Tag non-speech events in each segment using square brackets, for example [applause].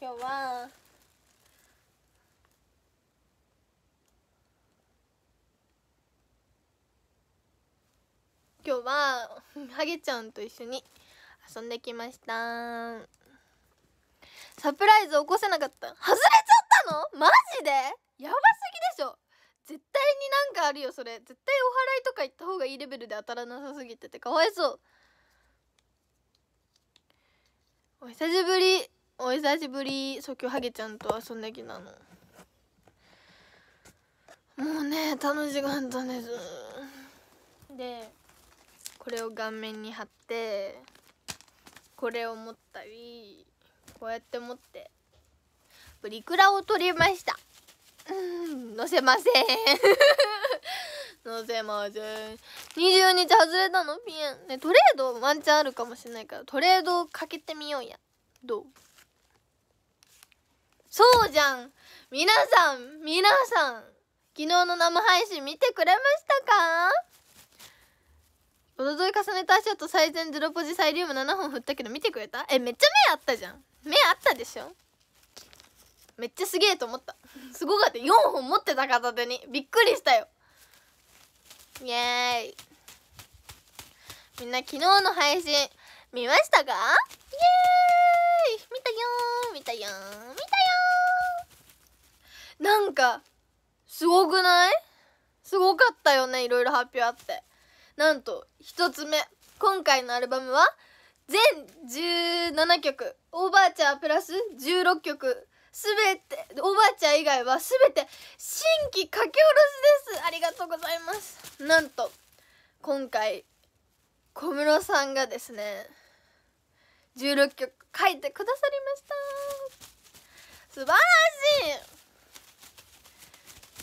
今日は今日はハゲちゃんと一緒に遊んできましたサプライズ起こせなかった外れちゃったのマジでやばすぎでしょ絶対になんかあるよそれ絶対お祓いとか行った方がいいレベルで当たらなさすぎててかわいそうお久しぶりお久しぶりそう今日ハゲちゃんと遊んできなのもうね楽しかったですでこれを顔面に貼ってこれを持ったりこうやって持ってプリクラを撮りましたうん載せません載せません20日外れたのピンねトレードワンチャンあるかもしれないからトレードかけてみようやどうそうじゃん皆さん皆さん昨日の生配信見てくれましたかおととい重ねた足音、最善ゼロポジサイリウム7本振ったけど見てくれたえめっちゃ目あったじゃん目あったでしょめっちゃすげえと思ったすごかった4本持ってた片手にびっくりしたよイエーイみんな昨日の配信見ましたかイエーイ見たよ見たよ見たよなんかすごくないすごかったよねいろいろ発表あってなんと1つ目今回のアルバムは全17曲おばあちゃんプラス16曲すべておばあちゃん以外はすべて新規書き下ろしですありがとうございますなんと今回小室さんがですね16曲書いてくださりました素晴らしい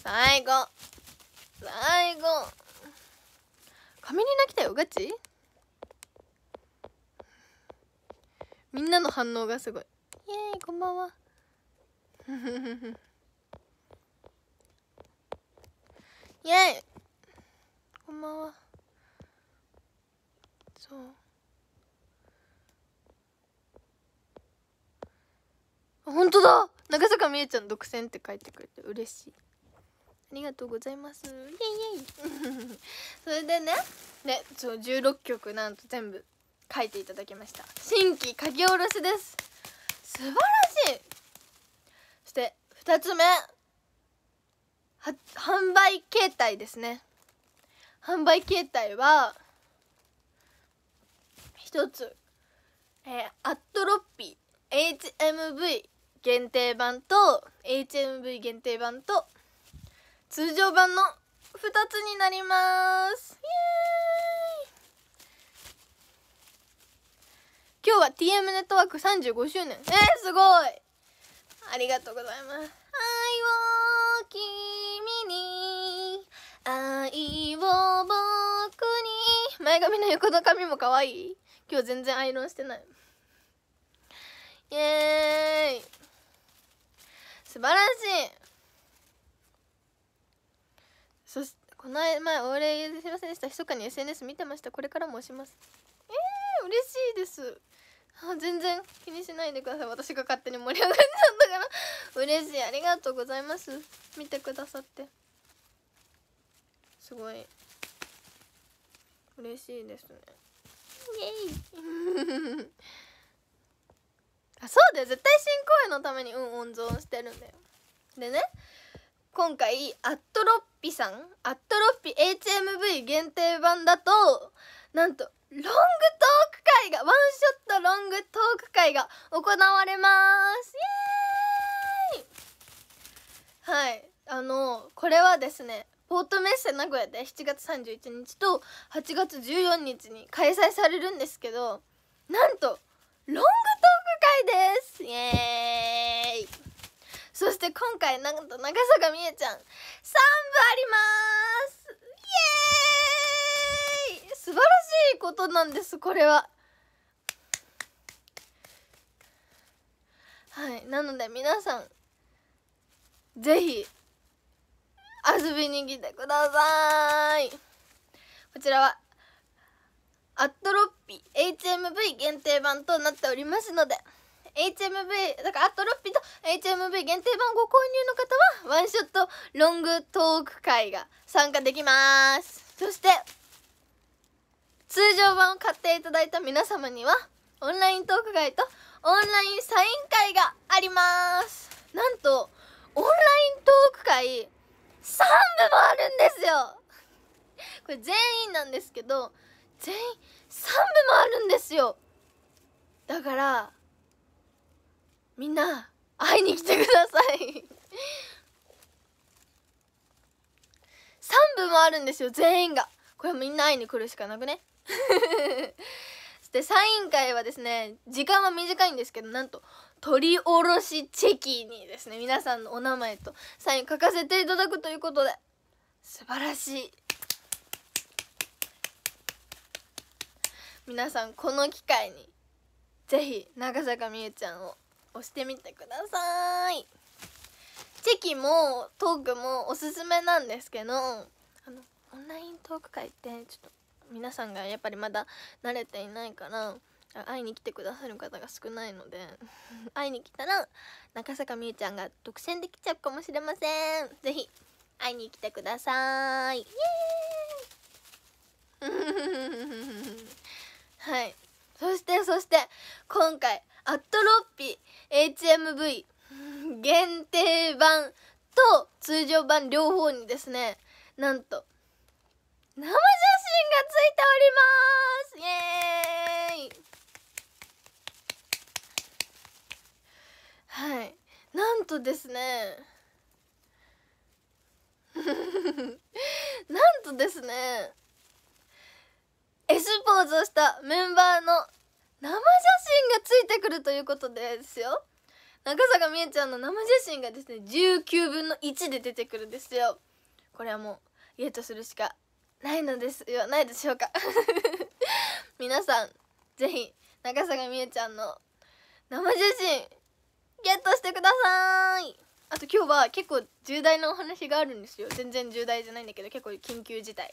最後最後紙に泣きたよガチみんなの反応がすごいイエーイこんばんは [laughs] イエーイこんばんはそう本当だ長坂美えちゃん独占って書いてくれて嬉しいありがとうございますイエイイエイ [laughs] それでねねそう16曲なんと全部書いていただきました新規書き下ろしです素晴らしいそして2つ目は販売形態ですね販売形態は一つ、えー、アットロッピー HMV 限定版と HMV 限定版と通常版の2つになりますイ今日は TM ネットワーク35周年えー、すごいありがとうございます愛を君に愛を僕に前髪の横の髪も可愛い今日全然アイロンしてないイエーイ素晴らしいそしてこの前お礼すいませんでした密かに SNS 見てましたこれからも押しますえー、嬉しいです全然気にしないでください私が勝手に盛り上がっちゃったから嬉しいありがとうございます見てくださってすごい嬉しいですねイエイ [laughs] あそうだよ絶対新公演のためにうん温存してるんだよでね今回アットロッピさんアットロッピ HMV 限定版だとなんとロングトーク会がワンショットロングトーク会が行われますイエーイはいあのこれはですねポートメッセ名古屋で7月31日と8月14日に開催されるんですけどなんとロングトーク会ですイエーイそして今回なんと長坂みえちゃん3部ありますイエーイ素晴らしいことなんですこれははいなので皆さんぜひ遊びに来てくださいこちらはアットロッピ HMV 限定版となっておりますので HMV だからアットロッピと HMV 限定版ご購入の方はワンショットロングトーク会が参加できますそして通常版を買っていただいた皆様にはオンライントーク会とオンラインサイン会がありますなんとオンライントーク会3部もあるんですよこれ全員なんですけど全員3部もあるんですよだからみんな会いに来てください3部もあるんですよ全員がこれみんな会いに来るしかなくねそしてサイン会はですね時間は短いんですけどなんと取り下ろしチェキにですね皆さんのお名前とサイン書かせていただくということで素晴らしい皆さんこの機会にぜひ長坂みゆちゃんを押してみてくださいチェキもトークもおすすめなんですけどあのオンライントーク会ってちょっと皆さんがやっぱりまだ慣れていないから会いに来てくださる方が少ないので [laughs] 会いに来たら中坂みゆちゃんが独占できちゃうかもしれませんぜひ会いに来てくださいイエーイ [laughs] はいそしてそして今回アットロッピ HMV 限定版と通常版両方にですねなんと生写真がついておりますイエーイはいなんとですね [laughs] なんとですね S ポーズをしたメンバーの生写真がついてくるということですよ中坂美えちゃんの生写真がですね19分の1で出てくるんですよこれはもう家とするしかないのですよないでしょうか [laughs] 皆さんぜひ中坂美えちゃんの生写真ゲットしてくださいあと今日は結構重大なお話があるんですよ全然重大じゃないんだけど結構緊急事態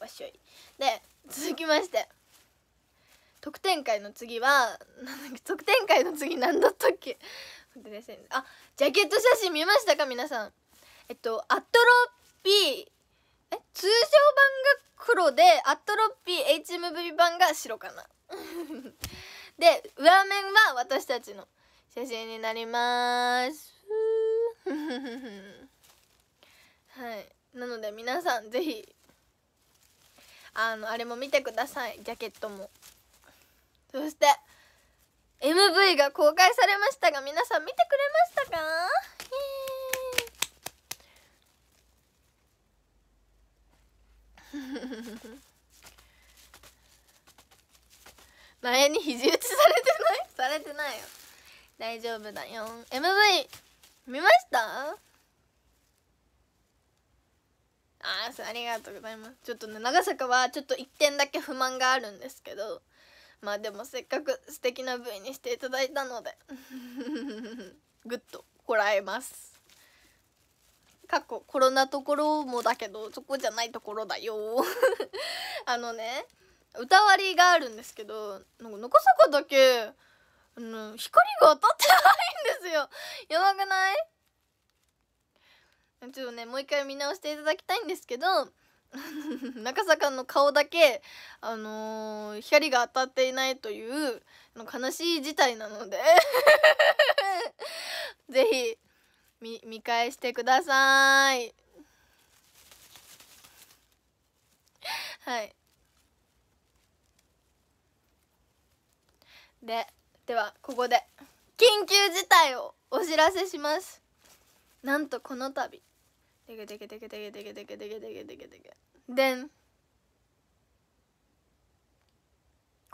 わっしょいで続きまして特典会の次は特典会の次何だったっけあジャケット写真見ましたか皆さんえっとアトロピーえ通常版が黒でアトロピー HMV 版が白かな [laughs] で裏面は私たちの写真になります [laughs] はいなので皆さんぜひあのあれも見てくださいジャケットもそして MV が公開されましたが皆さん見てくれましたか [laughs] 前に肘打ちされてないされてないよ大丈夫だよ MV 見ましたあーありがとうございますちょっとね長坂はちょっと1点だけ不満があるんですけどまあでもせっかく素敵な V にしていただいたのでグッ [laughs] とこらえます過去コロナところもだけどそこじゃないところだよ [laughs] あのね歌割りがあるんですけど残坂だけあの、光が当たってないんですよ。やばくないちょっとね、もう一回見直していただきたいんですけど、[laughs] 中坂の顔だけ、あのー、光が当たっていないというの悲しい事態なので [laughs] ぜひ見見返してくださいはいでではここで緊急事態をお知らせしますなんとこの度でけでけでけでけでけでけでけでけでけでけでん5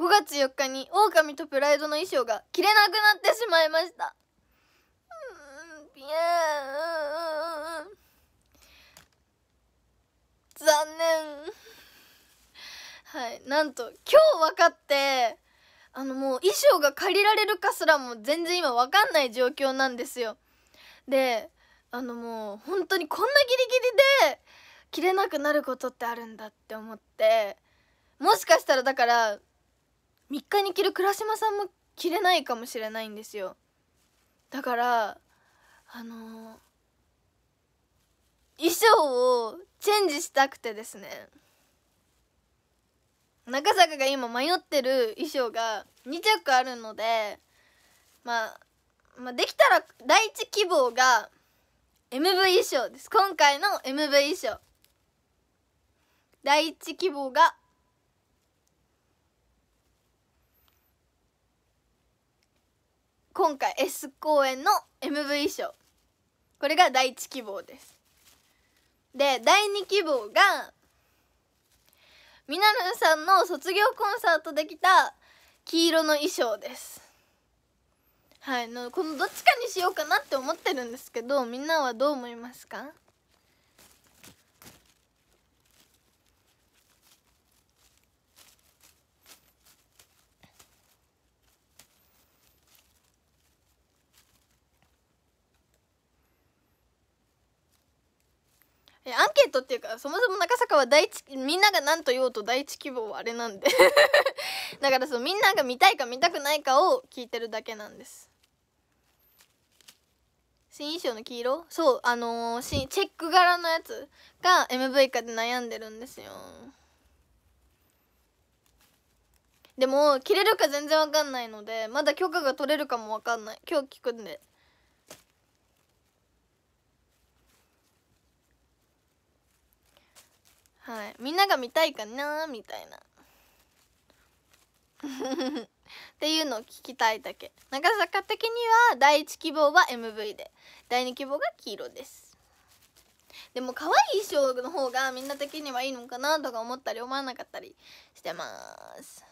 月4日に狼とプライドの衣装が着れなくなってしまいましたうんピエン残念はいなんと今日分かってあのもう衣装が借りられるかすらも全然今わかんない状況なんですよであのもう本当にこんなギリギリで着れなくなることってあるんだって思ってもしかしたらだから3日に着る倉島さんも着れないかもしれないんですよだからあのー、衣装をチェンジしたくてですね中坂が今迷ってる衣装が2着あるので、まあ、まあ、できたら第一希望が MV 衣装です今回の MV 衣装第一希望が今回 S 公演の MV 衣装これが第一希望ですで第二希望がみなるさんの卒業コンサートで着た黄色の衣装ですはいのこのどっちかにしようかなって思ってるんですけどみんなはどう思いますかアンケートっていうかそもそも中坂は第一みんなが何と言おうと第一希望はあれなんで [laughs] だからそうみんなが見たいか見たくないかを聞いてるだけなんです新衣装の黄色そうあのー、チェック柄のやつが MV 化で悩んでるんですよでも着れるか全然わかんないのでまだ許可が取れるかもわかんない今日聞くんではいみんなが見たいかなみたいな [laughs] っていうのを聞きたいだけ長坂的には第1希望は MV で第2希望が黄色ですでも可愛い衣装の方がみんな的にはいいのかなとか思ったり思わなかったりしてます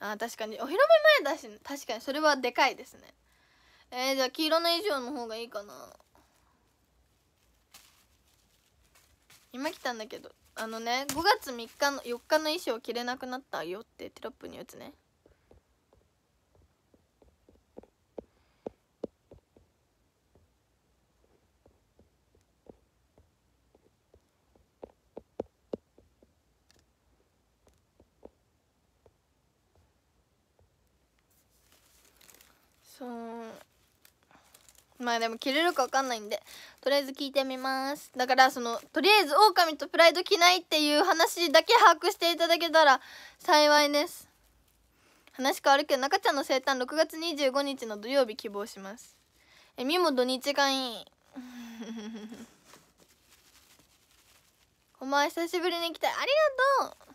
あ確かにお披露目前だし確かにそれはでかいですねえー、じゃあ黄色の衣装の方がいいかな今来たんだけどあのね5月3日の4日の衣装着れなくなったよってテロップに打つねあでも着れるか分かんないんでとりあえず聞いてみますだからそのとりあえず狼とプライド着ないっていう話だけ把握していただけたら幸いです話変わるけど中ちゃんの生誕6月25日の土曜日希望しますえみも土日がいい [laughs] お前久しぶりに来たありがとう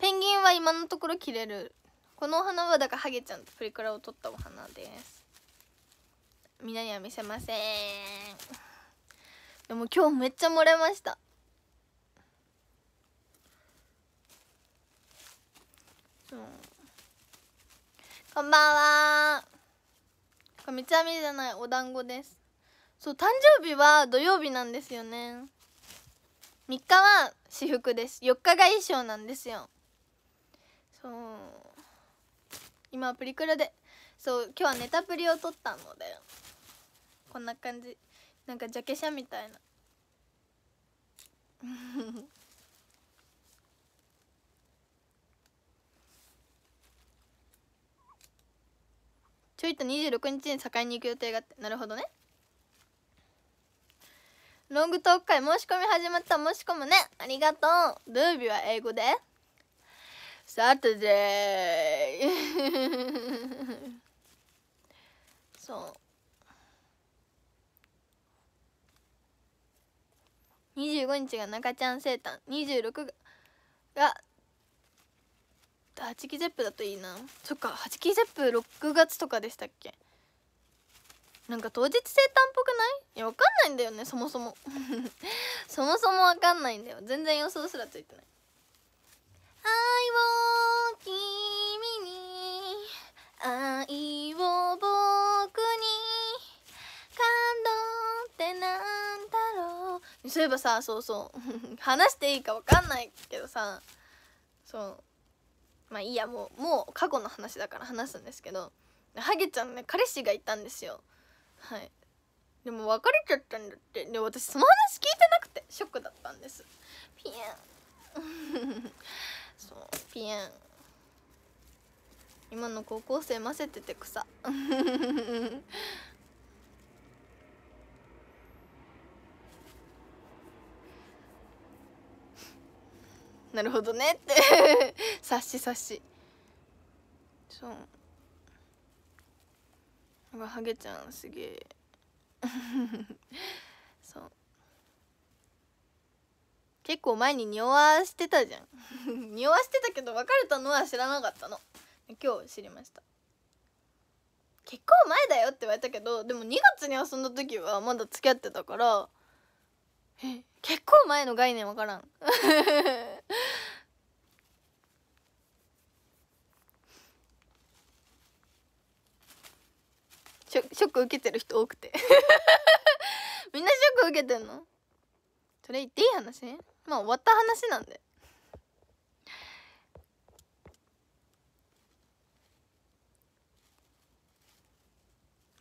ペンギンは今のところ着れるこのお花はだからハゲちゃんとプリクラを撮ったお花ですみんなには見せませんでも今日めっちゃもれましたうこんばんはこみちゃみじゃないお団子ですそう誕生日は土曜日なんですよね3日は私服です4日が衣装なんですよそう今プリクラでそう今日はネタプリを撮ったのでこんな感じなんかジャケャみたいな [laughs] ちょいと26日に境に行く予定があってなるほどねロングトーク会申し込み始まった申し込むねありがとうルービーは英語でサタデーそう25日が中ちゃん生誕26がが8期ゼップだといいなそっか8期ゼップ6月とかでしたっけなんか当日生誕っぽくないいやわかんないんだよねそもそも [laughs] そもそもわかんないんだよ全然予想すらついてない愛愛をを君にに僕感動ってだろうそういえばさそうそう [laughs] 話していいか分かんないけどさそうまあいいやもうもう過去の話だから話すんですけどハゲちゃんね彼氏がいたんですよはいでも別れちゃったんだってで私その話聞いてなくてショックだったんですピュン [laughs] そうピエン今の高校生混ぜてて草 [laughs] なるほどねって察し察しそううハゲちゃんすげえ結構前に匂わしてたじゃん [laughs] 匂わしてたけど別れたのは知らなかったの今日知りました結構前だよって言われたけどでも2月に遊んだ時はまだ付き合ってたからえ結構前の概念分からん [laughs] ショック受けてる人多くて [laughs] みんなショック受けてんのそれ言っていい話まあ終わった話なんで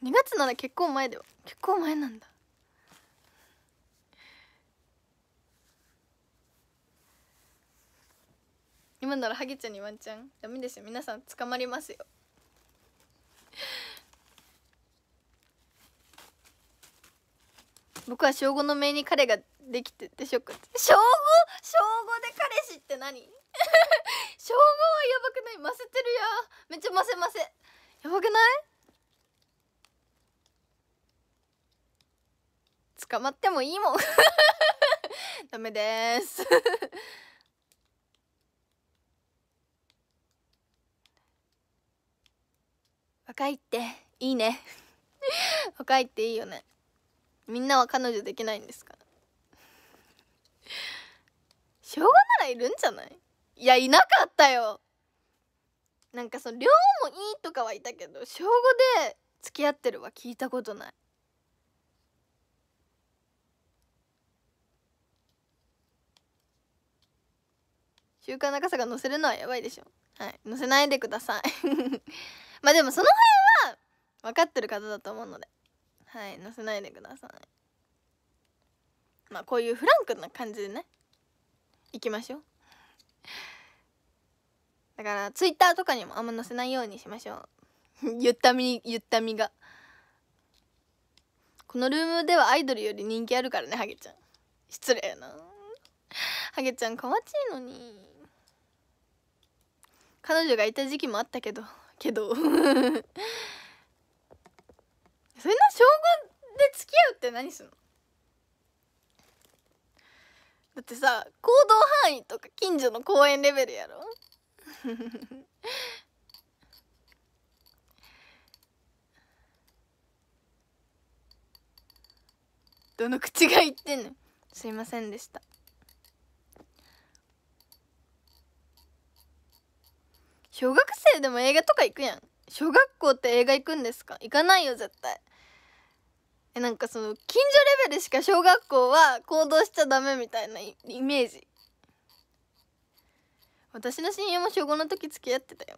2月なら結構前では結構前なんだ今ならハゲちゃんにワンちゃんダメですよ皆さん捕まりますよ僕は小5の目に彼ができててショック小5小5で彼氏って何小5 [laughs] はやばくないませてるやめっちゃませませやばくない捕まってもいいもん [laughs] ダメです [laughs] 若いっていいね若いっていいよねみんなは彼女できないんですかしょうがならいるんじゃないいやいなかったよなんかその量もいいとかはいたけど小5で付き合ってるは聞いたことない週刊さが載せるのはやばいでしょはい載せないでください [laughs] まあでもその辺は分かってる方だと思うのではい載せないでくださいまあこういうフランクな感じでねいきましょうだからツイッターとかにもあんま載せないようにしましょう言 [laughs] ったみ言ったみがこのルームではアイドルより人気あるからねハゲちゃん失礼なハゲちゃんわちいのに彼女がいた時期もあったけどけど [laughs] そんな小5で付き合うって何すんのだってさ行動範囲とか近所の公園レベルやろ [laughs] どの口が言ってんのすいませんでした小学生でも映画とか行くやん小学校って映画行くんですか行かないよ絶対えなんかその近所レベルしか小学校は行動しちゃダメみたいなイメージ私の親友も小5の時付き合ってたよ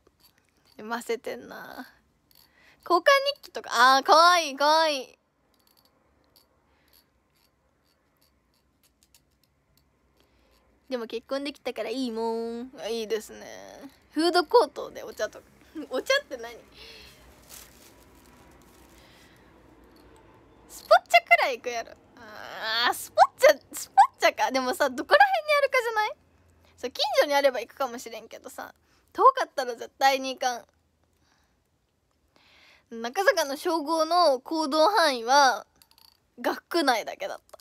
えませてんな交換日記とかああかわいいかわいいでも結婚できたからいいもんいいですねフードコートでお茶とか [laughs] お茶って何ポッチャくらい行くやろあスポッチャスポッチャかでもさどこら辺にあるかじゃないそう近所にあれば行くかもしれんけどさ遠かったら絶対に行かん中坂の称号の行動範囲は学区内だけだった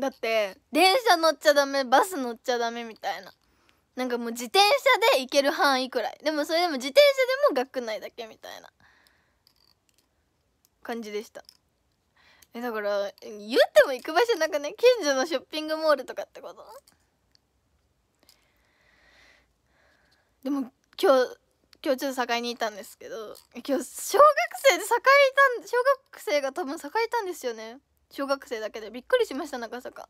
だって電車乗っちゃダメバス乗っちゃダメみたいななんかもう自転車で行ける範囲くらいでもそれでも自転車でも学内だけみたいな感じでしたえだから言っても行く場所なんかね近所のショッピングモールとかってことでも今日今日ちょっと境にいたんですけど今日小学生で境いたん小学生が多分境いたんですよね小学生だけでびっくりしました中坂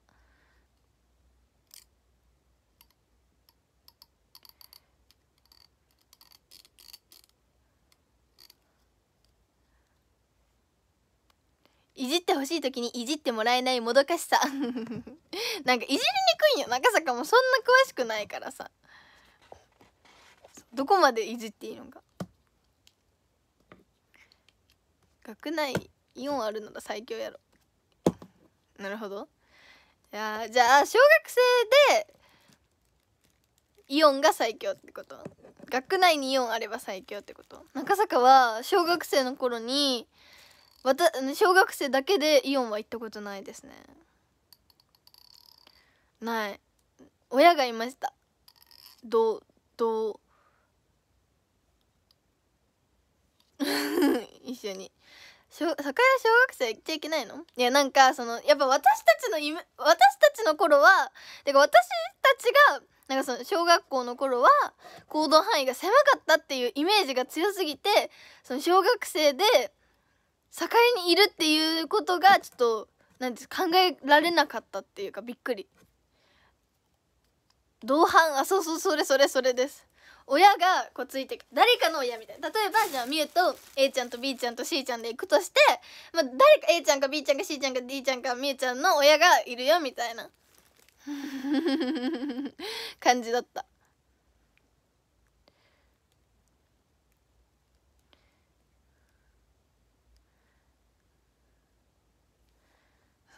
いじってほしい時にいじってもらえないもどかしさ [laughs] なんかいじりにくいんよ中坂もそんな詳しくないからさどこまでいじっていいのか学内イオンあるなら最強やろなるほどいやじゃあ小学生でイオンが最強ってこと学内にイオンあれば最強ってこと中坂は小学生の頃にわた小学生だけでイオンは行ったことないですねない親がいましたどうどう [laughs] 一緒に酒屋小学生行っちゃいけないのいやなんかそのやっぱ私たちの私たちの頃はてか私たちがなんかその小学校の頃は行動範囲が狭かったっていうイメージが強すぎてその小学生で境にいるっていうことがちょっとなんです考えられなかったっていうかびっくり同伴あそうそうそれそれそれです親がこうついて誰かの親みたいな例えばじゃあみゆと A ちゃんと B ちゃんと C ちゃんで行くとして、まあ、誰か A ちゃんか B ちゃんか C ちゃんか D ちゃんかみゆちゃんの親がいるよみたいな感じだった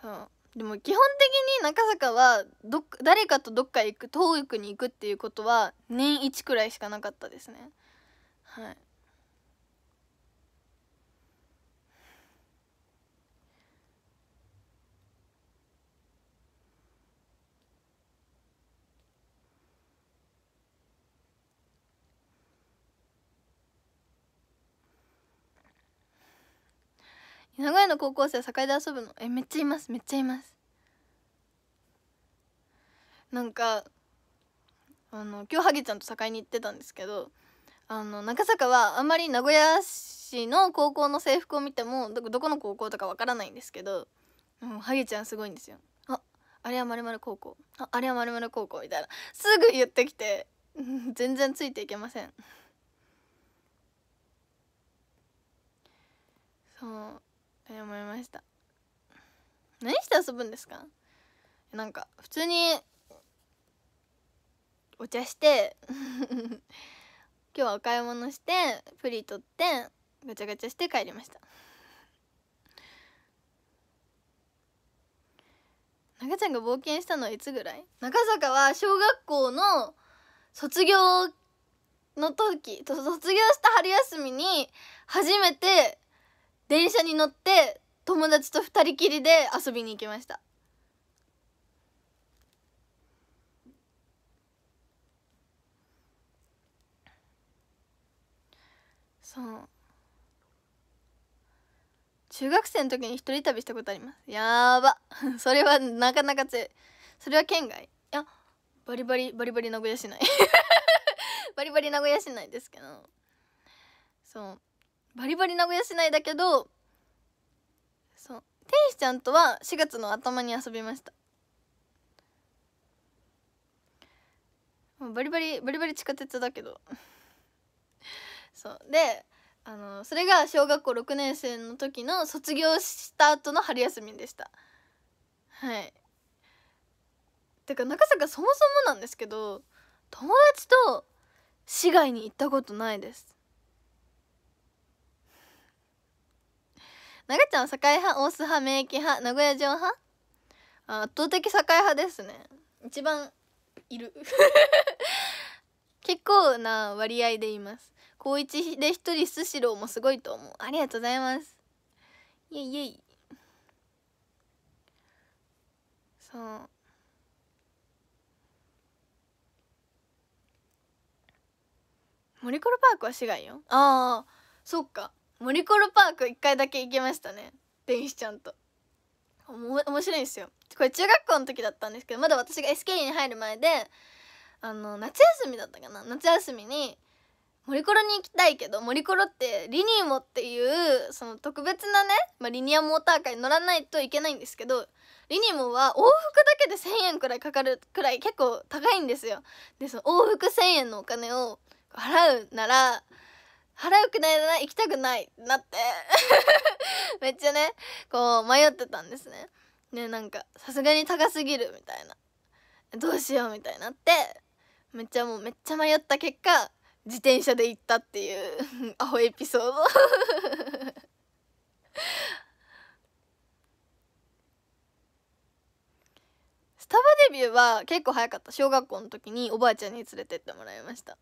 そうでも基本的に中坂はど誰かとどっか行く遠くに行くっていうことは年1くらいしかなかったですねはい名古屋の高校生境で遊ぶのえめっちゃいますめっちゃいますなんかあの今日ハゲちゃんと境に行ってたんですけどあの中坂はあんまり名古屋市の高校の制服を見てもどこの高校とかわからないんですけど、うん、ハゲちゃんすごいんですよ。ああれはまるまる高校ああれはまるまる高校みたいなすぐ言ってきて [laughs] 全然ついていけません。そう思いました何して遊ぶんですかなんか普通にお茶して [laughs] 今日はお買い物してプリ取ってガチャガチャして帰りました中ちゃんが冒険したのはいつぐらい中坂は小学校の卒業の時卒業した春休みに初めて電車に乗って友達と2人きりで遊びに行きましたそう中学生の時に一人旅したことありますやば [laughs] それはなかなか強いそれは県外いやバリバリバリバリ名古屋市内 [laughs] バリバリ名古屋市内ですけどそうバリバリ名古屋市内だけどそう天使ちゃんとは4月の頭に遊びましたバリバリバリバリ地下鉄だけど [laughs] そうであのそれが小学校6年生の時の卒業した後の春休みでしたはいてか中坂そもそもなんですけど友達と市外に行ったことないです長ちゃん堺派大須派名駅派名古屋城派圧倒的堺派ですね一番いる [laughs] 結構な割合でいます高一で一人スシローもすごいと思うありがとうございますイエイイエイそうモリコロパークは市外よああそっかモリコロパーク1回だけ行きましたね電子ちゃんと面白いんですよこれ中学校の時だったんですけどまだ私が SK e に入る前であの夏休みだったかな夏休みにモリコロに行きたいけどモリコロってリニーモっていうその特別なね、まあ、リニアモーターカーに乗らないといけないんですけどリニモは往復だけで1,000円くらいかかるくらい結構高いんですよ。でその往復1,000円のお金を払うなら払うくないな行きたくないなって [laughs] めっちゃねこう迷ってたんですねねなんかさすがに高すぎるみたいなどうしようみたいになってめっちゃもうめっちゃ迷った結果自転車で行ったっていう [laughs] アホエピソード [laughs] スタバデビューは結構早かった小学校の時におばあちゃんに連れてってもらいました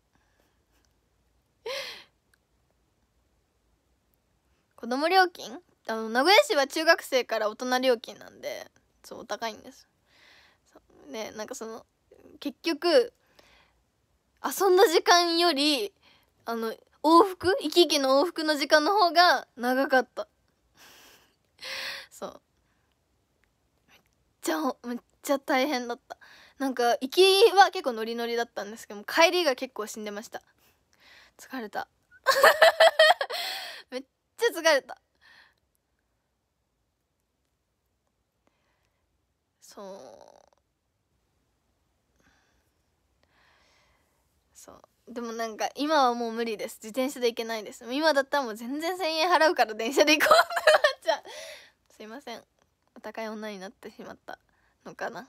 子供料金あの名古屋市は中学生から大人料金なんでそうお高いんですねなんかその結局遊んだ時間よりあの往復行き来の往復の時間の方が長かった [laughs] そうめっちゃめっちゃ大変だったなんか行きは結構ノリノリだったんですけども帰りが結構死んでました疲れたっちゃ疲れたそうそうでもなんか今はもう無理です自転車で行けないです今だったらもう全然1000円払うから電車で行こうってなっちゃうすいませんお高い女になってしまったのかな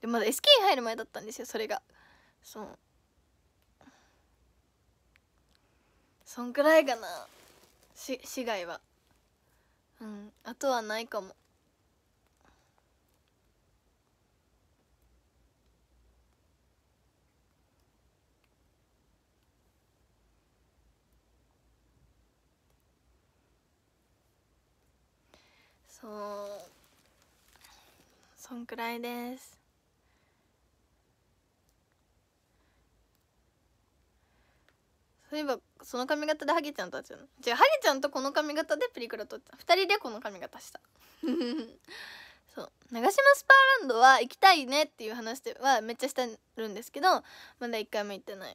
でまだ SK 入る前だったんですよそれがそうそんくらいかなし市外はうんあとはないかもそうそんくらいですそういえばその髪型でハゲちゃんとじゃあハゲちゃんとこの髪型でプリクラ撮った2人でこの髪型した [laughs] そう長島スパーランドは行きたいねっていう話はめっちゃしてるんですけどまだ1回も行ってない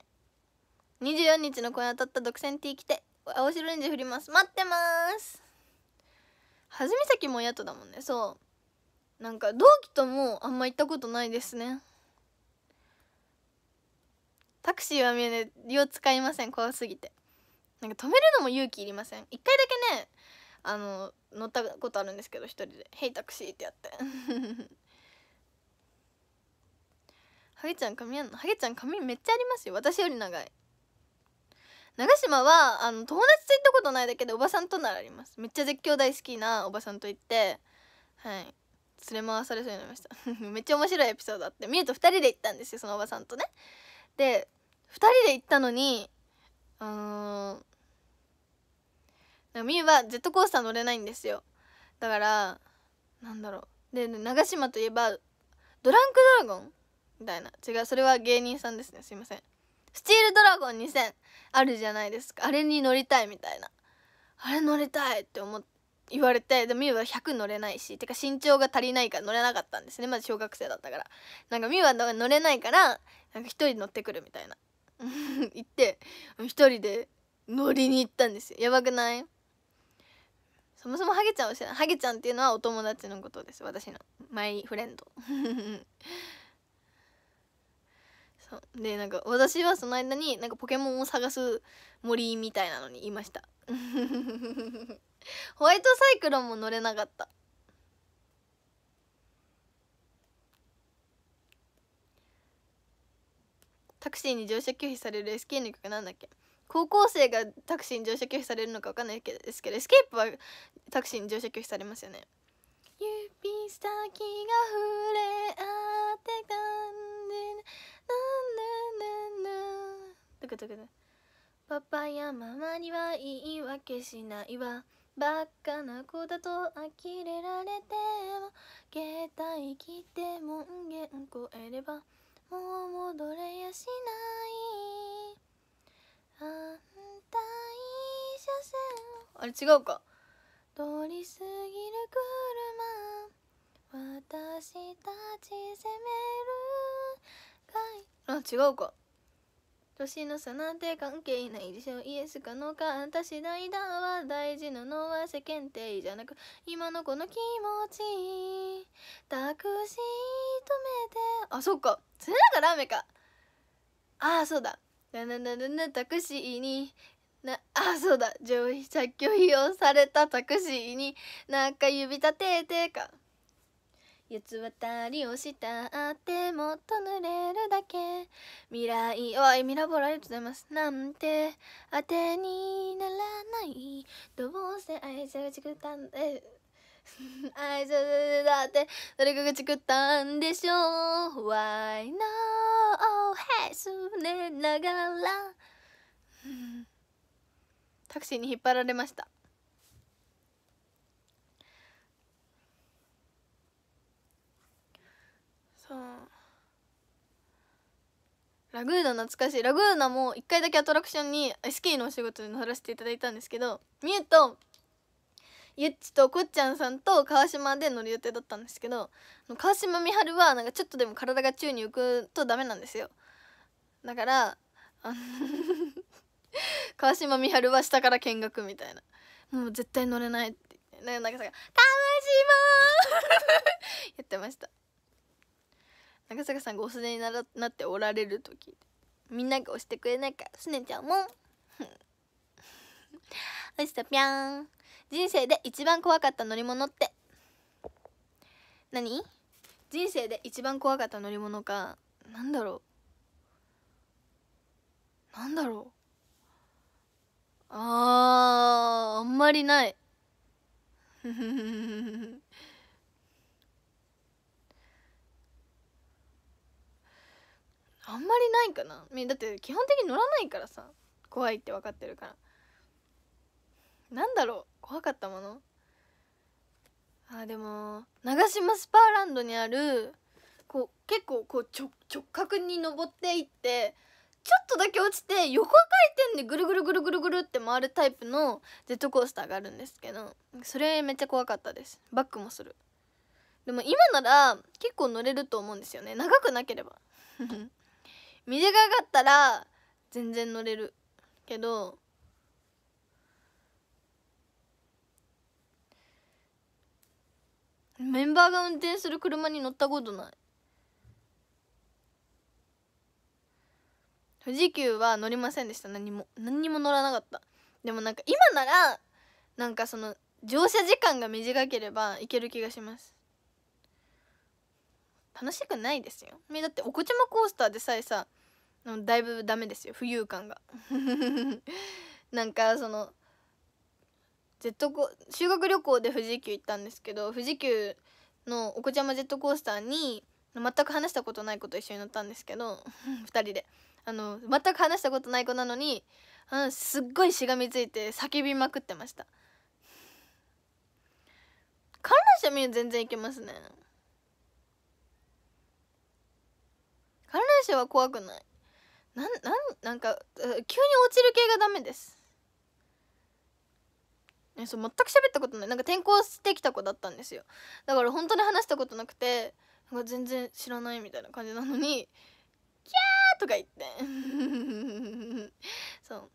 24日の公演当たった独占 T 来て青白レンジ振ります待ってますはじめ先もやとだもんねそうなんか同期ともあんま行ったことないですねタクシーは見えないを使いません怖すぎてなんか止めるのも勇気いりません一回だけねあの乗ったことあるんですけど一人で「ヘイタクシー」ってやって [laughs] ハゲちゃん髪あんのハゲちゃん髪めっちゃありますよ私より長い長島はあの友達と行ったことないだけでおばさんとならありますめっちゃ絶叫大好きなおばさんと行ってはい連れ回されそうになりました [laughs] めっちゃ面白いエピソードあってミュと2人で行ったんですよそのおばさんとねで2人で行ったのにあのみゆはジェットコースター乗れないんですよだからなんだろうで長島といえばドランクドラゴンみたいな違うそれは芸人さんですねすいませんスチールドラゴン2000あるじゃないですかあれに乗りたいみたいなあれ乗りたいって思言われてでもみゆは100乗れないしてか身長が足りないから乗れなかったんですねまず小学生だったからなんかみゆは乗れないからなんか1人乗ってくるみたいな [laughs] 行って一人で乗りに行ったんですよやばくないそもそもハゲちゃんを知らないハゲちゃんっていうのはお友達のことです私のマイフレンド [laughs] そうでなんか私はその間になんかポケモンを探す森みたいなのにいました [laughs] ホワイトサイクロンも乗れなかったタクシーに乗車拒否されるエスケープの曲なんだっけ高校生がタクシーに乗車拒否されるのか分かんないですけどエスケープはタクシーに乗車拒否されますよね指先が触れ合ってたんでなんななんなどこどこどパパやママには言い訳しないわバカな子だと呆れられても携帯切って門限超えればあれ違うか通り過ぎる車私たち責めるかいあ違うか年の差なんて関係ないでしょイエスかノーかあんた次第だは大事なのは世間体じゃなく今のこの気持ちタクシー止めてあそっかそれだから雨かああそうだななななタクシーにな [laughs] あそうだ上位作拒否をされたタクシーになんか指立ててか四つ渡りをしたってもっと濡れるだけ未来おいミラボラありがとうございますなんて当てにならないどうせ愛情がちくったんで [laughs] 愛情だって誰かがちくったんでしょう Why no? h すねながらタクシーに引っ張られましたそうラグーナ懐かしいラグーナも一回だけアトラクションに SK のお仕事で乗らせていただいたんですけどみゆとゆっちとこっちゃんさんと川島で乗る予定だったんですけど川島美晴はなんかちょっとでも体が宙に浮くとダメなんですよだからあ [laughs] 川島美晴は下から見学みたいなもう絶対乗れないってなんかさ「川島! [laughs]」やってました長坂さんがおすねにならなっておられる時みんなが押してくれないからすねちゃうもん押したぴゃん人生で一番怖かった乗り物って何人生で一番怖かった乗り物かなんだろうなんだろうあーあんまりない [laughs] あんまりないかなだって基本的に乗らないからさ怖いって分かってるからなんだろう怖かったものあでも長島スパーランドにあるこう結構こう直角に登っていってちょっとだけ落ちて横回転でぐるぐるぐるぐるぐるって回るタイプのジェットコースターがあるんですけどそれめっちゃ怖かったですバックもするでも今なら結構乗れると思うんですよね長くなければ [laughs] 短かったら全然乗れるけどメンバーが運転する車に乗ったことない富士急は乗りませんでした何も何にも乗らなかったでもなんか今ならなんかその乗車時間が短ければ行ける気がします楽しくないですよだっておこちゃまコースターでさえさだいぶダメですよ浮遊感が [laughs] なんかそのジェットコ修学旅行で富士急行ったんですけど富士急のおこちゃまジェットコースターに全く話したことないこと一緒に乗ったんですけど2 [laughs] 人であの全く話したことない子なのにあのすっごいしがみついて叫びまくってました観覧車見る全然いけますね観覧車は怖くないなんなんなんか急に落ちる系がダメですえそう全く喋ったことないなんか転校してきた子だったんですよだから本当に話したことなくてなんか全然知らないみたいな感じなのにキャーとか言って [laughs] そう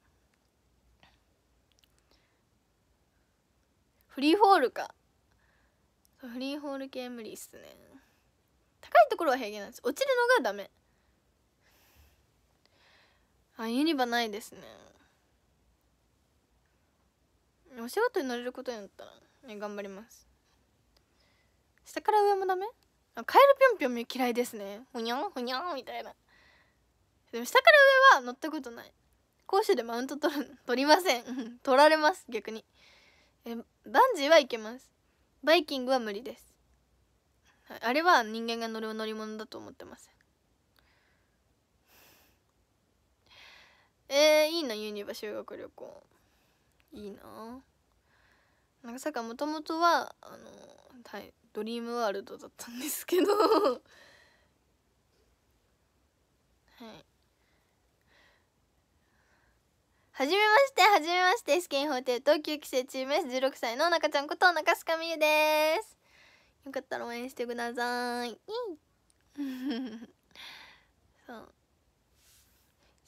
フリーフォールかフリーフォール系無理っすね高いところは平気なんです落ちるのがダメあユニバないですねお仕事に乗れることになったらね頑張ります下から上もダメカエルぴょんぴょん嫌いですねほにゃんふにゃんみたいなでも下から上は乗ったことない講師でマウント取る [laughs] 取りません [laughs] 取られます逆にえバンジーはいけますバイキングは無理です、はい、あれは人間が乗る乗り物だと思ってませんえー、いいなユニバ修学旅行いいななんかさかもともとはあのはいドリームワールドだったんですけど [laughs] はいはじめまして、はじめまして、試験法廷と級期生チームで16歳の中ちゃんこと中須美優です。よかったら応援してください。[laughs] そう。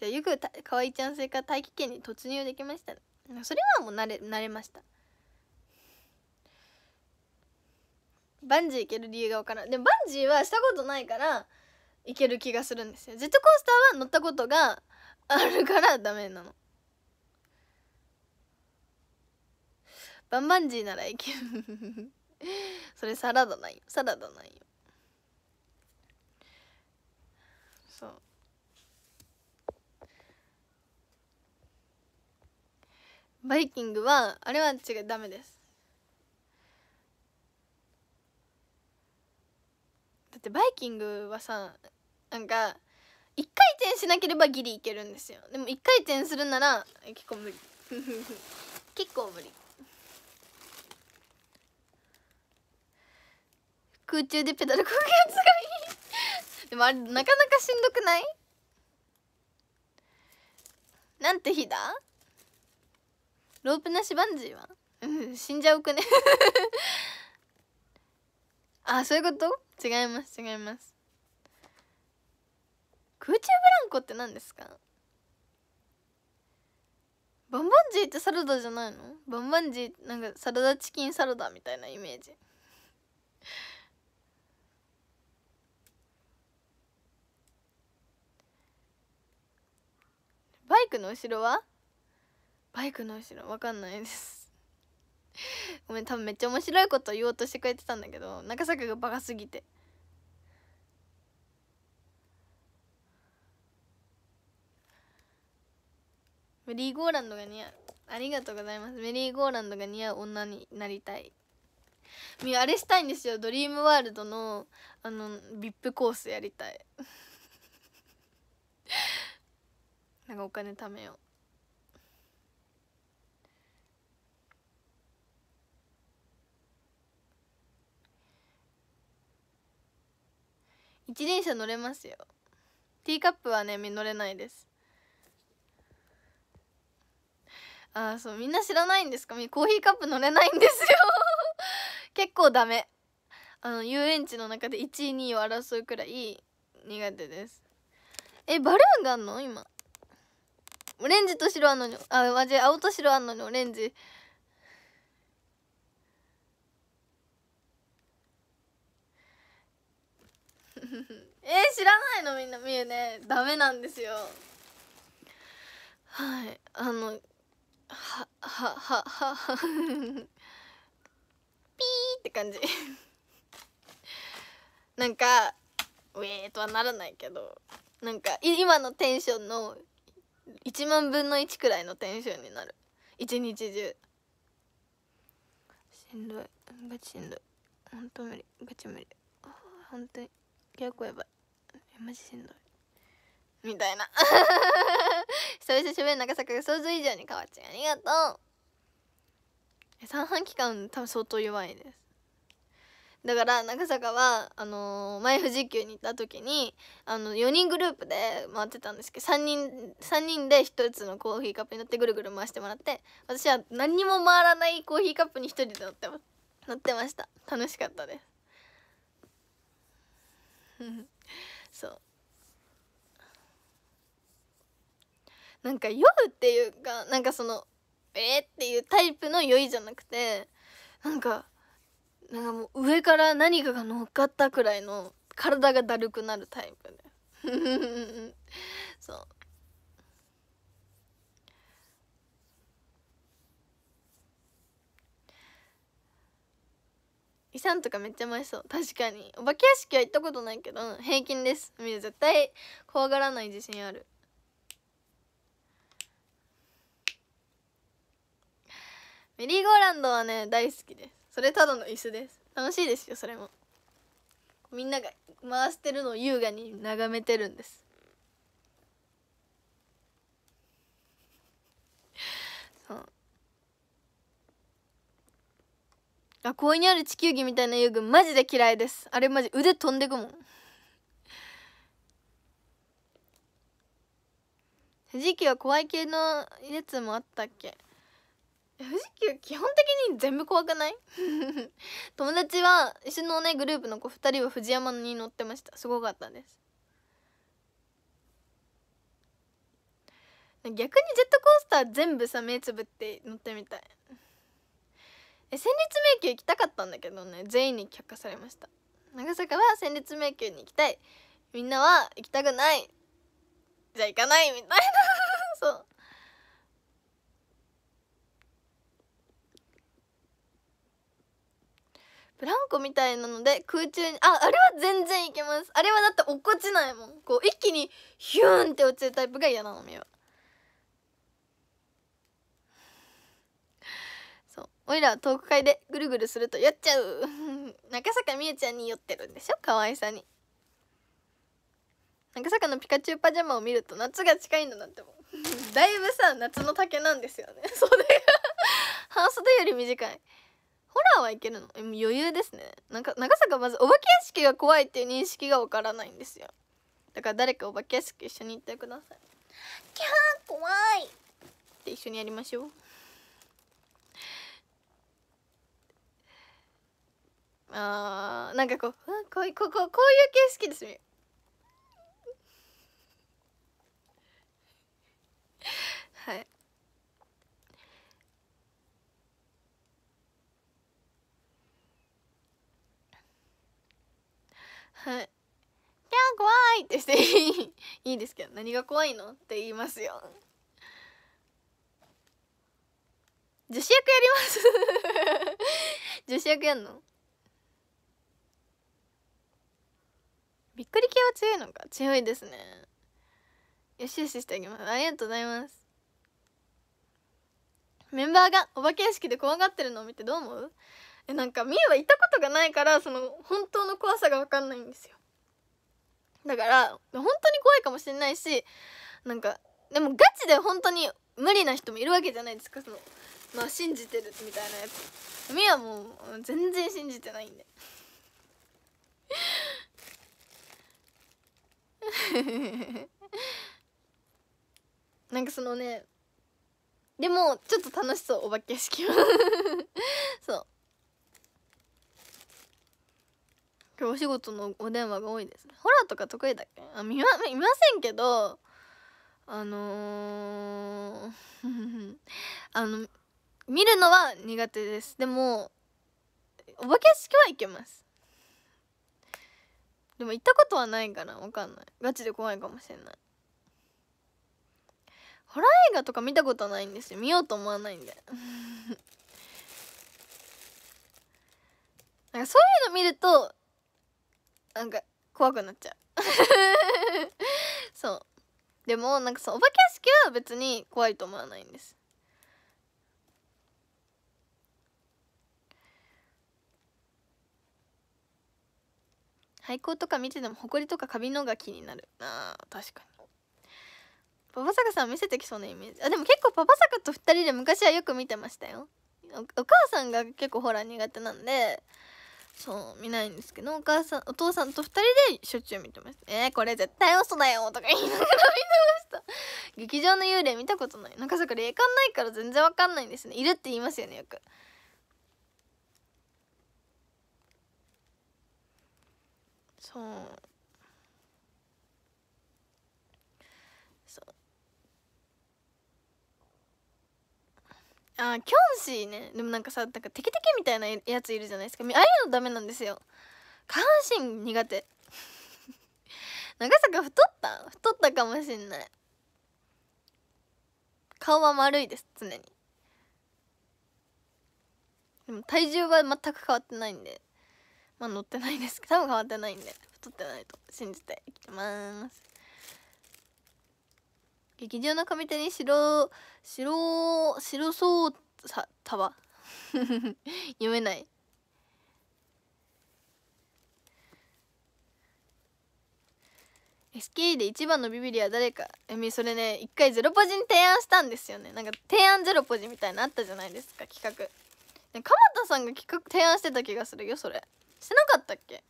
じゃあ、よくかわいちゃん生活大気圏に突入できました、ね。それはもう慣れ、慣れました。バンジー行ける理由がわからん。でもバンジーはしたことないから、行ける気がするんですよ。ジェットコースターは乗ったことがあるからダメなの。バンバンジーならいける [laughs] それサラダないよサラダないよそうバイキングはあれは違うダメですだってバイキングはさなんか1回転しなければギリいけるんですよでも1回転するなら結構無理 [laughs] 結構無理空中でペダルこぐやつがいい [laughs] でもあれなかなかしんどくないなんて日だロープなしバンジーはうん死んじゃうくね [laughs] あそういうこと違います違います空中ブランコって何ですかバンバンジーってサラダじゃないのバンバンジーなんかサラダチキンサラダみたいなイメージバイクの後ろはバイクの後ろわかんないです [laughs] ごめん多分めっちゃ面白いこと言おうとしてくれてたんだけど中坂がバカすぎてメリーゴーランドが似合うありがとうございますメリーゴーランドが似合う女になりたいあれしたいんですよドリームワールドのあの VIP コースやりたい [laughs] なんかお金貯めよう一輪車乗れますよティーカップはね乗れないですああそうみんな知らないんですかコーヒーカップ乗れないんですよ [laughs] 結構ダメあの遊園地の中で1位2位を争うくらい苦手ですえバルーンがあんの今オレンジと白あんのにあマジ青と白あんのにオレンジ [laughs] えー、知らないのみんなみゆねダメなんですよはいあのははははは [laughs] ピーって感じなんかウェーとはならないけどなんか今のテンションの1万分の1くらいのテンションになる一日中しんどいガチしんどいほんと無理ガチ無理ほんとに結構やばいマジしんどいみたいな [laughs] 久々しゃべる長坂が想像以上に変わっちゃうありがとう三半規管多分相当弱いですだから長坂はあの前富士急に行った時にあの4人グループで回ってたんですけど3人 ,3 人で1つのコーヒーカップに乗ってぐるぐる回してもらって私は何にも回らないコーヒーカップに1人で乗って乗ってました楽しかったです [laughs] そうなんか酔うっていうかなんかそのえー、っていうタイプの酔いじゃなくてなんかなんかもう上から何かが乗っかったくらいの体がだるくなるタイプで [laughs] そう遺産とかめっちゃうましそう確かにお化け屋敷は行ったことないけど平均ですみんな絶対怖がらない自信あるメリーゴーランドはね大好きですそれただの椅子です楽しいですよそれもみんなが回してるのを優雅に眺めてるんですあ、公園にある地球儀みたいな遊具マジで嫌いですあれマジ腕飛んでくもん時期は怖い系のやつもあったっけ富士急基本的に全部怖くない [laughs] 友達は一緒のねグループの子2人は富士山に乗ってましたすごかったんです逆にジェットコースター全部さ目つぶって乗ってみたいえ戦慄迷宮行きたかったんだけどね全員に却下されました長坂は戦慄迷宮に行きたいみんなは行きたくないじゃあ行かないみたいな [laughs] そうブランコみたいなので空中にああれは全然いけますあれはだって落っこちないもんこう一気にヒューンって落ちるタイプが嫌なのみはそうおいらトーク会でぐるぐるするとやっちゃう [laughs] 中坂美ゆちゃんに酔ってるんでしょ可愛さに中坂のピカチュウパジャマを見ると夏が近いのなんても [laughs] だいぶさ夏の竹なんですよね [laughs] そ袖が半袖より短いホラーはいけるの余裕ですねなんか長坂まずお化け屋敷が怖いっていう認識がわからないんですよだから誰かお化け屋敷一緒に行ってくださいキャー怖いって一緒にやりましょうあーなんかこうこういうこうこういう形式ですねはいはい。キャー怖いってしていいいいですけど何が怖いのって言いますよ女子役やります [laughs] 女子役やんのびっくり系は強いのか強いですねよしよししてあげますありがとうございますメンバーがお化け屋敷で怖がってるのを見てどう思うえなんかみゆは行ったことがないからその本当の怖さが分かんないんですよだから本当に怖いかもしれないしなんかでもガチで本当に無理な人もいるわけじゃないですかそのまあ信じてるみたいなやつみはもう全然信じてないんで [laughs] なんかそのねでもちょっと楽しそうお化け屋敷は [laughs] そう今日お仕事のお電話が多いですホラーとか得意だっけあ見ま見ませんけどあのー、[laughs] あの見るのは苦手ですでもお化け屋敷はいけますでも行ったことはないから分かんないガチで怖いかもしれないホラー映画とか見たことないんですよ見ようと思わないんで [laughs] なんかそういうの見るとなんか怖くなっちゃうそうでもなんかそうお化け屋敷は別に怖いと思わないんです廃校とか見てても埃とかカビのが気になるあー確かにパパサカさん見せてきそうなイメージあでも結構パパサカと2人で昔はよく見てましたよお母さんが結構ホラー苦手なんでそう見ないんですけどお母さんお父さんと2人でしょっちゅう見てました「えー、これ絶対嘘だよ」とか言いながら見てました [laughs] 劇場の幽霊見たことないかそれ霊感ないから全然わかんないんですねいるって言いますよねよくそうあキョンシーねでもなんかさなんかテキテキみたいなやついるじゃないですかああいうのダメなんですよ下半身苦手 [laughs] 長坂太った太ったかもしんない顔は丸いです常にでも体重は全く変わってないんでまあ乗ってないです [laughs] 多分変わってないんで太ってないと信じていきます劇場の上手に白白白そうさ束 [laughs] 読めない「s k で一番のビビリは誰か」えみそれね一回ゼロポジに提案したんですよねなんか提案ゼロポジみたいなあったじゃないですか企画鎌田さんが企画提案してた気がするよそれしてなかったっけ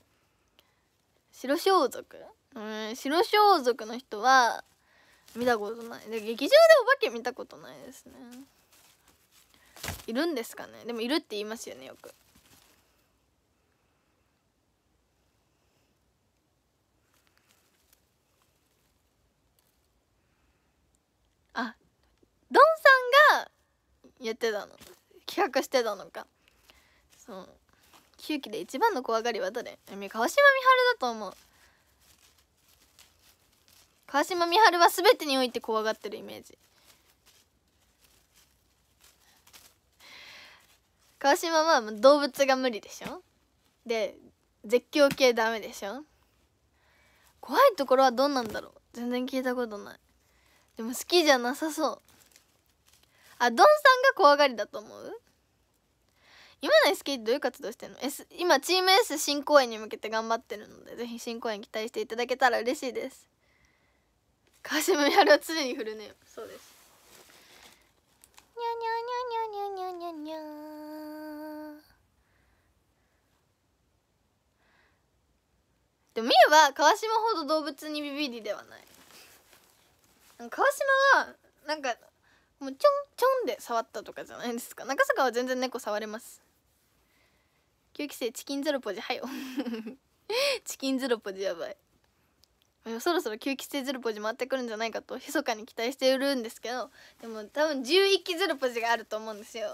白装束うん白装束の人は見たことないで劇場でお化け見たことないですねいるんですかねでもいるって言いますよねよくあドンさんがやってたの企画してたのかそう9期で一番の怖がりは誰川島美晴だと思う川島美晴は全てにおいて怖がってるイメージ川島は動物が無理でしょで絶叫系ダメでしょ怖いところはどんなんだろう全然聞いたことないでも好きじゃなさそうあドンさんが怖がりだと思う今の SK どういう活動してんの、S、今チーム S 新公演に向けて頑張ってるのでぜひ新公演期待していただけたら嬉しいです川島やるは常にフルネームそうですにゃにゃにゃにゃにゃにゃにゃでもみゆは川島ほど動物にビビりではない川島はなんかもうちょんちょんで触ったとかじゃないですか中坂は全然猫触れます9期生チキンゼロポジはよチキンゼロポジやばいそろそろ吸気性ゼロポジ回ってくるんじゃないかと密かに期待してるんですけどでも多分11期ゼロポジがあると思うんですよ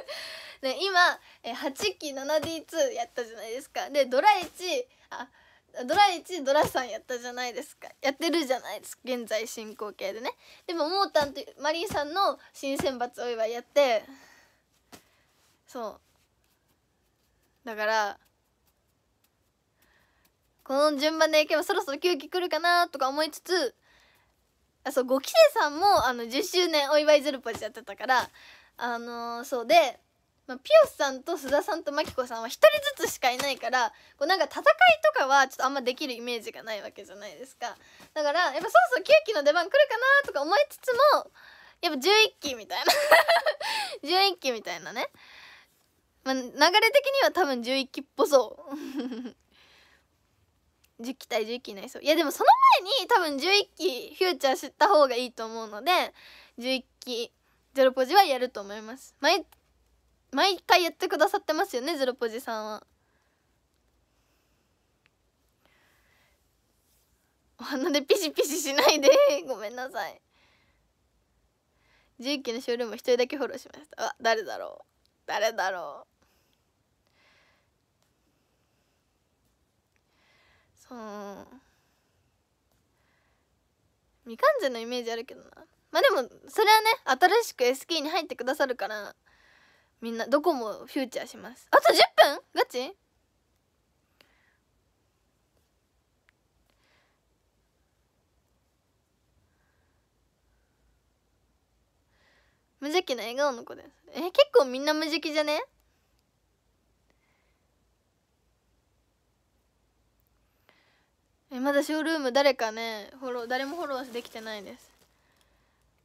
[laughs] で今え8期 7D2 やったじゃないですかでドラ1あドラ1ドラ3やったじゃないですかやってるじゃないですか現在進行形でねでもモータンとマリーさんの新選抜お祝いやってそうだからこの順番でいけばそろそろ9期来るかなとか思いつつあそう5期生さんもあの10周年お祝いゼルポジやってたからあのー、そうで、まあ、ピオスさんと須田さんとマキコさんは1人ずつしかいないからこうなんか戦いとかはちょっとあんまできるイメージがないわけじゃないですかだからやっぱそろそろ9期の出番来るかなとか思いつつもやっぱ11期みたいな11 [laughs] 期みたいなね、まあ、流れ的には多分11期っぽそう10期対11期になりそういやでもその前に多分11期フューチャー知った方がいいと思うので11期ゼロポジはやると思います毎毎回やってくださってますよねゼロポジさんはお鼻でピシピシしないで [laughs] ごめんなさい11期のショールーム一人だけフォローしましたあ誰だろう誰だろうそうみかんじのイメージあるけどなまあでもそれはね新しく SK に入ってくださるからみんなどこもフューチャーしますあと10分ガチ無邪気な笑顔の子ですえ結構みんな無邪気じゃねえまだショールーム誰かねフォロー誰もフォローできてないです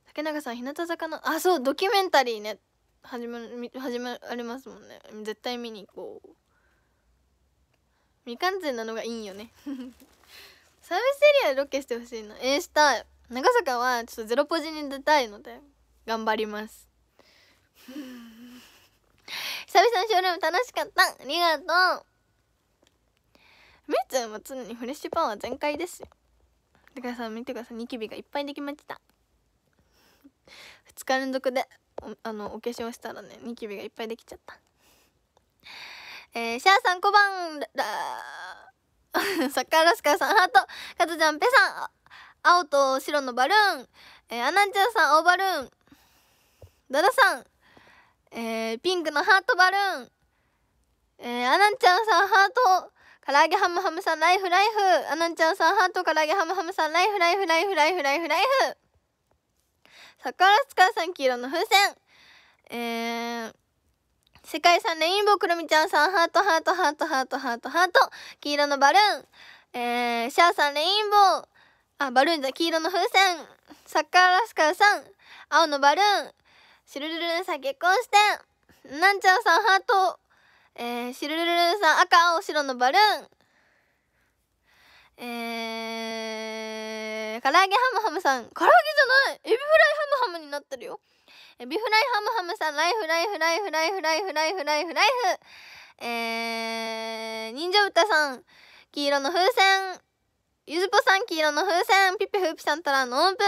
竹中さん日向坂のあそうドキュメンタリーね始ま始まありますもんね絶対見に行こう未完全なのがいいよね [laughs] サービスエリアでロケしてほしいなえー、したい長坂はちょっとゼロポジに出たいので頑張ります [laughs] 久々のショールーム楽しかったありがとうめいちゃんは常にフレッシュパワー全開ですよだからさ見てくださいニキビがいっぱいできました2日連続であのお化粧したらねニキビがいっぱいできちゃったえー、シャーさん小判 [laughs] サッカーラスカーさんハートカズちゃんペさん青と白のバルーン、えー、アナンチャーさん青バルーンダダさん、えー、ピンクのハートバルーン、えー、アナンチャーさんハート唐揚げハムハムさんライフライフあなんちゃんさんハート唐揚げハムハムさんライフライフライフライフライフライフサカラスカさん黄色の風船えー世界遺産レインボーくるみちゃんさんハートハートハートハートハートハート黄色のバルーンえー、シャーさんレインボーあバルーンじゃ黄色の風船サッカーラスカーさん青のバルーンシュルルルンさん結婚してなんちゃんさんハートえー、シルルルルさん、赤、青、白のバルーン。えー、唐揚げハムハムさん、唐揚げじゃないエビフライハムハムになってるよ。エビフライハムハムさん、ライフライフライフライフライフライフライフライフ。えー、忍者豚さん、黄色の風船。ゆずぽさん黄色の風船ピッピふーピさんたらの音符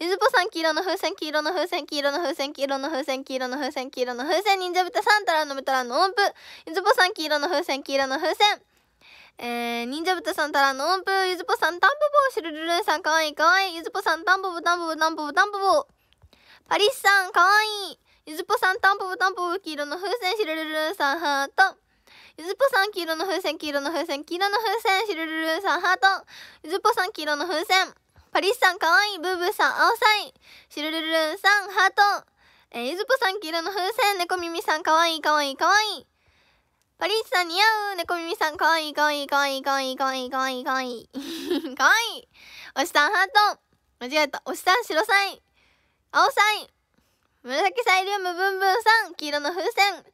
ゆずぽさん黄色の風船黄色の風船黄色の風船黄色の風船黄色の風船黄色の風船忍者豚さんたらのぶたらの音符ゆずぽさん黄色の風船黄色の風船えー、忍者豚さんたらの音符ゆずぽさんたんぽポしるるるルさんかわいいかわいいゆずぽさんたんぽポたんぽポたんぽポタンポポパリスさんかわいいゆずぽさんたんぽポたんぽポ黄色の風船しるるるルさんハートゆずぽさん、黄色の風船、黄色の風船、黄色の風船、しるるるんさん、ハート。ゆずぽさん、黄色の風船。パリスさん、かわいい。ブーブーさん、青サイン。しるるるんさん、ハート。えー、ゆずぽさん、黄色の風船。猫耳さん、かわいい、かわいい、かわいい。パリスさん、似合う。猫耳さん、かわいい、かわいい、かわいい、かわいい、かわいい、かわいい、かわいい。かわいい。おしさん、ハート。間違えた。おしさん、白サイ青サイ紫サイリウム、ブンブンさん、黄色の風船。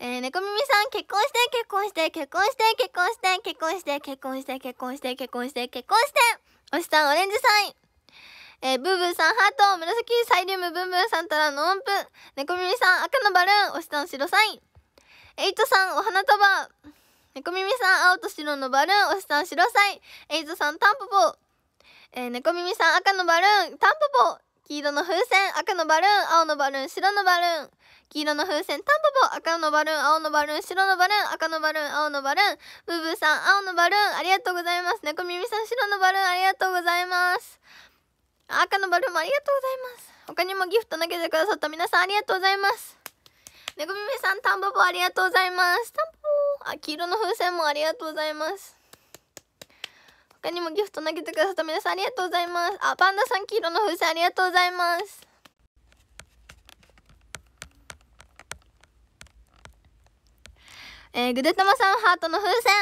えー、猫耳さん、結婚して、結婚して、結婚して、結婚して、結婚して、結婚して、結婚して、結婚して、結婚して、おしさん、オレンジサイン。えー、ブーブーさん、ハート、紫、サイリウム、ブーブーさんたら、ノンプ、猫耳さん、赤のバルーン、おしさん、白サイン。エイトさん、お花束。猫耳さん、青と白のバルーン、おしさん、白サイン。エイトさん、タンポポ。えー、猫耳さん、赤のバルーン、タンポポ。黄色の風船、赤のバルーン、青のバルーン、白のバルーン。黄色の風船タンポポ赤のバルーン青のバルーン白のバルーン赤のバルーン青のバルーンブーブーさん青のバルーンありがとうございます猫耳さん白のバルーンありがとうございます赤のバルーンもありがとうございます他にもギフト投げてくださった皆さんありがとうございます猫耳さんタンポポありがとうございますタンポポあ黄色の風船もありがとうございます他にもギフト投げてくださった皆さんありがとうございますあパンダさん黄色の風船ありがとうございますえー、ぐでたまさんハートの風船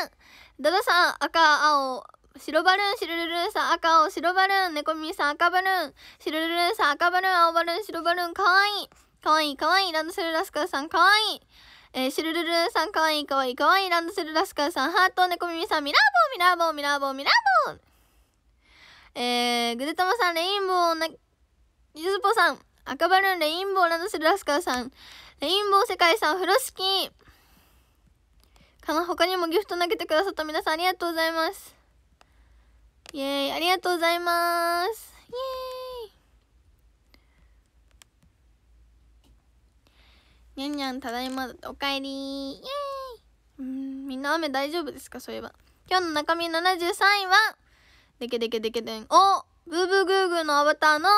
ダダさん赤青白バルーン、シルルルーさん、赤青、白バルーン、猫耳さん、赤バルーン、シルルルーさん、赤バルーン、青バルーン、白バルーン、かわいい。かわいい、かわいい、ランドセルラスカーさん、かわいい。えー、シルルルーさん、かわいい、かわいい、かわいい、ランドセルラスカーさん、ハート、猫耳さん、ミラーボー、ミラーボー、ミラーボー、ミラーボー。えー、ぐでたまさん、レインボー、な、ゆずぽさん、赤バルーン、レインボー、ランドセルラスカーさん、レインボー世界さん、風呂敷。かな他にもギフト投げてくださった皆さんありがとうございますイエーイありがとうございますイエーイにゃんにゃんただいまおかえりイエーイうんみんな雨大丈夫ですかそういえば今日の中身73位はでけでけでけでんおブーブーグーグーのアバターの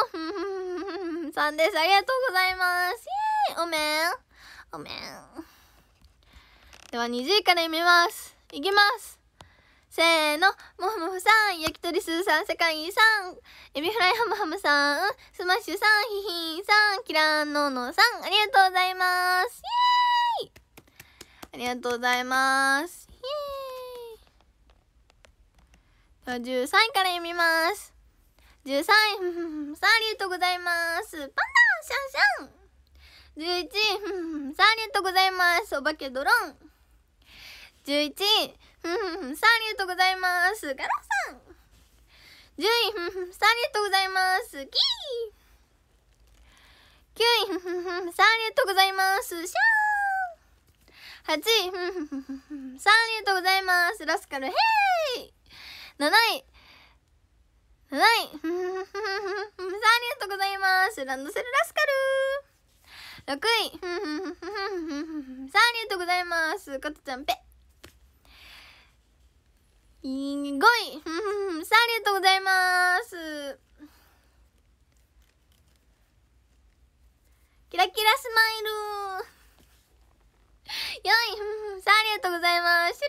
さんですありがとうございますイエーイおめんおめんでは20位から読みます。いきますせーの、もふもふさん、焼き鳥すーさん、世界遺産、エビフライハムハムさん、スマッシュさん、ヒヒンさん、キラーノーノーさん、ありがとうございます。イエーイありがとうございます。イエーイ。13位から読みます。13位、さん、ありがとうございます。パンダン、シャンシャン。11位、さん、ありがとうございます。お化けドロン。11位ふんふんふんさんありがとうございますガラさん10位ふんふんさんありがとうございますキー9位ふんふんふんさんありがとうございますシャー8位ふんふんふんふんさんありがとうございますラスカルヘイ7位7位ふんふんふんふんさんありがとうございますランドセルラスカル6位ふんふんふんふんふんさんありがとうございますカトちゃんぺ5位さあ、ありがとうございます。キラキラスマイルよい、さあ、ありがとうございます。シ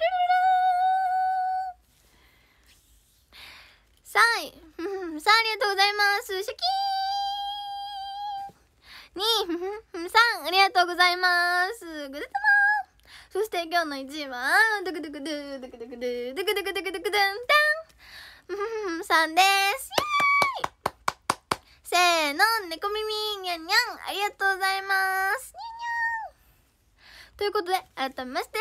ュルルル3位、さあ、ありがとうございます。シャキーン !2 位、3、ありがとうございます。ぐずたまそして今日の1位はドクドクドゥドクドクドゥドクドクドクドクドゥンタンさんですせーの猫耳ニャンニャンありがとうございますニニャャンンということで、改めまして、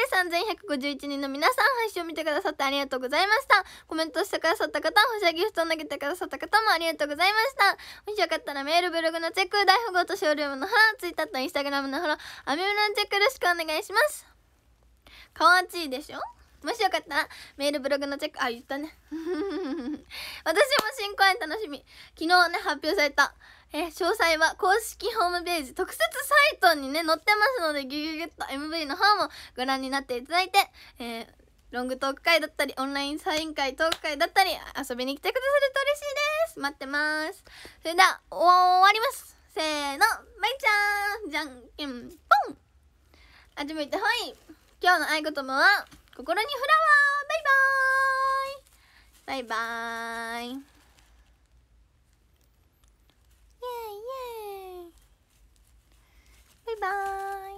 3151人の皆さん、配信を見てくださってありがとうございました。コメントしてくださった方、星ギフトを投げてくださった方もありがとうございました。もしよかったらメール、ブログのチェック、大富豪とショールームのフォァン、ツイッターとインスタグラムのフォロー、アミューのチェックよろしくお願いします。かわちいでしょもしよかったらメールブログのチェックあ言ったね [laughs] 私も新公演楽しみ昨日ね発表された、え詳細は公式ホームページ特設サイトにね載ってますのでギュギュギュッと MV の方もご覧になっていただいて、えー、ロングトーク会だったりオンラインサイン会トーク会だったり遊びに来てくださると嬉しいです待ってますそれでは終わりますせーのバイちゃんじゃんけんポン始めてほい今日の合言葉は、心にフラワーバイバーイバイバーイイェイイェイバイバーイ